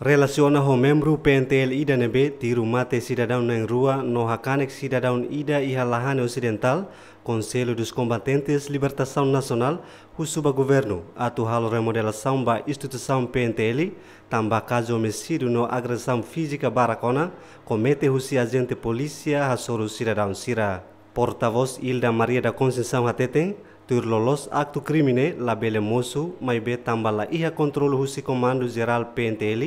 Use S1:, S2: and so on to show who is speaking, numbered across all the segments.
S1: Relaciona ho membro PNTLI dan EB tiru mate cidadão em rua no hacanex cidadão ida e halahane ocidental, Conselho dos Combatentes Libertação Nacional, o suba governo, atual remodelação da instituição PNTL, também caso homicídio no agressão física baracona, comete o agente polícia a soro cidadão Sira. Porta-voz Hilda Maria da Conceição Hateten, tur lolos acto crimine la bele mosu mai be tamba la iha controle husi comando geral PNTL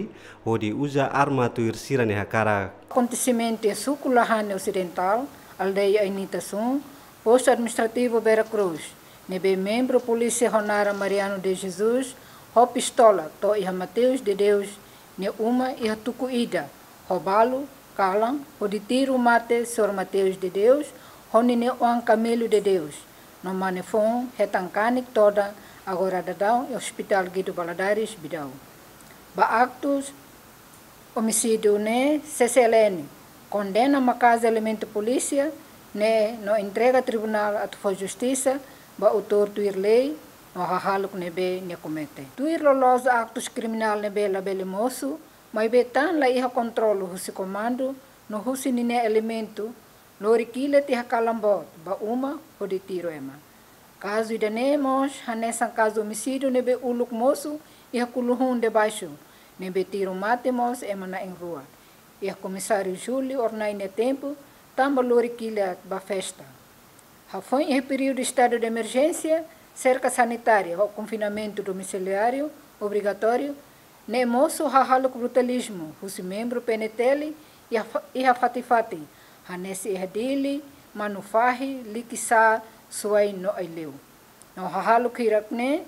S1: hodi usa arma tuir sirane hakara.
S2: Acontecimento em Suco Lahane Ocidental, aldeia Initação, posto administrativo Vera Cruz, nebe membro polícia Ronara Mariano de Jesus, ho pistola to iha Mateus de Deus, ne uma iha tucuída, robalo, calam, de tiro mate, senhor Mateus de Deus, honi ne oan camelo de Deus no manifon, hetangkanik toda agora dadau hospital Guido Baladares bidão. Ba actos homicídio né CCLN condena uma casa elemento polícia né no entrega tribunal a justiça ba autor do lei no hahaluk nebe ne comete. Tu irlolos actos criminal nebe labele moço, mas betan la iha controlo husi comando no husi nine elemento norikile ti hakalambot ba uma o de tiro ema. Caso idanemos, hanessa caso homicídio nebe uluk moço e hakuluhun debaixo, nebe tiro matemos ema na em rua. E a comissário Júlio ornai ne tempo, tamba lorikile ba festa. foi em período de estado de emergência, cerca sanitária ou confinamento domiciliário obrigatório, nem nemoço hahalo brutalismo, os membro penetele e a fatifati, hanesi ehdili manufahi likisa suai no eleu. No hahalo kirakne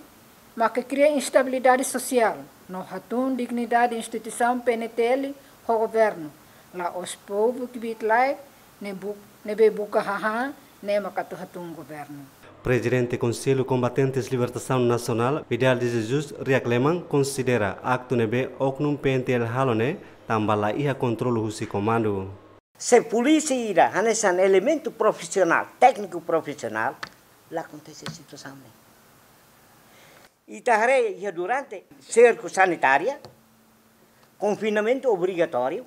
S2: cria instabilidade social, no hatun dignidade instituição PNTL ho governo, la os povo que bitlai ne bu ne bebuka haha ne makatu hatun governo.
S1: Presidente do Conselho Combatentes Libertação Nacional, Vidal de Jesus, reclamam considera acto nebe oknum PNTL halone tambala iha controlo husi comando. Se polícia irá
S3: um elemento profissional, técnico profissional, lá acontece a situação E Tarré, durante cerco sanitário, confinamento obrigatório,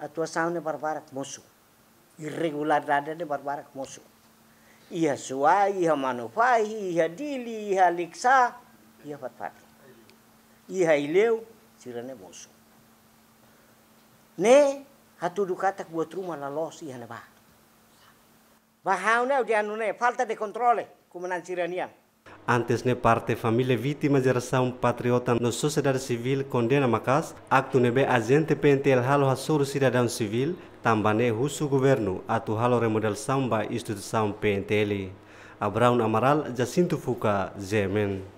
S3: atuação de Barbara Moço, irregularidade de Barbara Moço. Ia Suá, ia Manufá, ia Dili, ia Lixá, ia Fatfati. Ia Ileu, Sirane Moço. ne hatu dukata buat rumah la losi hana ba bahauna udianune falta de controle kumanan siranian
S1: Antes ne parte família vítima geração patriota na sociedade civil condena Macas, acto nebe agente pente el halo hasuru cidadão civil, tambane husu governo atu halo remodel ba instituição PNTL. Abraão Amaral, Jacinto Fuca, Zemen.